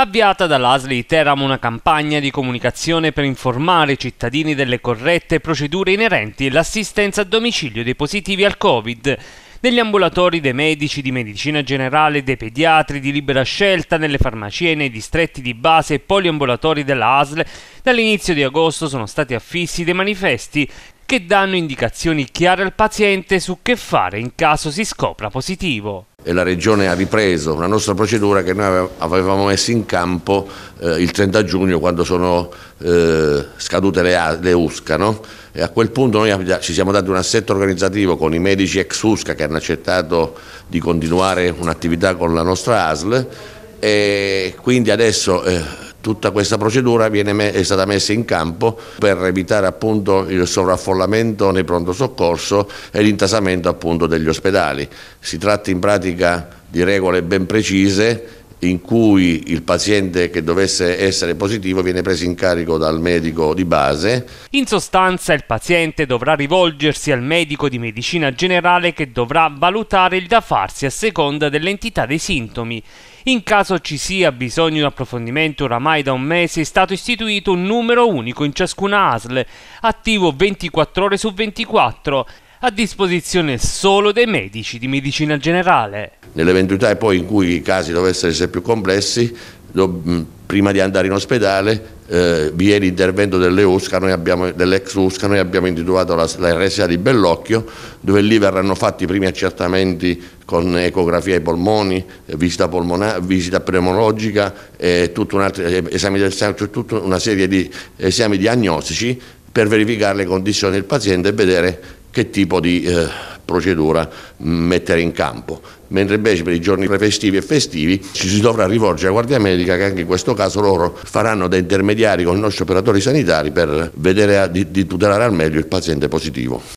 avviata dall'ASL di Teramo una campagna di comunicazione per informare i cittadini delle corrette procedure inerenti all'assistenza a domicilio dei positivi al Covid negli ambulatori dei medici di medicina generale, dei pediatri di libera scelta, nelle farmacie, nei distretti di base e poliambulatori della ASL, dall'inizio di agosto sono stati affissi dei manifesti che danno indicazioni chiare al paziente su che fare in caso si scopra positivo e la Regione ha ripreso una nostra procedura che noi avevamo messo in campo eh, il 30 giugno quando sono eh, scadute le, le USCA. No? E a quel punto noi ci siamo dati un assetto organizzativo con i medici ex USCA che hanno accettato di continuare un'attività con la nostra ASL e quindi adesso... Eh, tutta questa procedura viene, è stata messa in campo per evitare appunto il sovraffollamento nei pronto soccorso e l'intasamento appunto degli ospedali. Si tratta in pratica di regole ben precise in cui il paziente che dovesse essere positivo viene preso in carico dal medico di base. In sostanza il paziente dovrà rivolgersi al medico di medicina generale che dovrà valutare il da farsi a seconda dell'entità dei sintomi. In caso ci sia bisogno di un approfondimento, oramai da un mese è stato istituito un numero unico in ciascuna ASL, attivo 24 ore su 24 a disposizione solo dei medici di medicina generale. Nell'eventualità poi in cui i casi dovessero essere più complessi, prima di andare in ospedale eh, vi è l'intervento dell'ex USCA, noi abbiamo individuato la, la RSA di Bellocchio dove lì verranno fatti i primi accertamenti con ecografia ai polmoni, eh, visita, visita pneumologica, eh, esami del sangue, cioè tutta una serie di esami diagnostici per verificare le condizioni del paziente e vedere che tipo di eh, procedura mettere in campo. Mentre invece per i giorni prefestivi e festivi ci si dovrà rivolgere a Guardia Medica che anche in questo caso loro faranno da intermediari con i nostri operatori sanitari per vedere di, di tutelare al meglio il paziente positivo.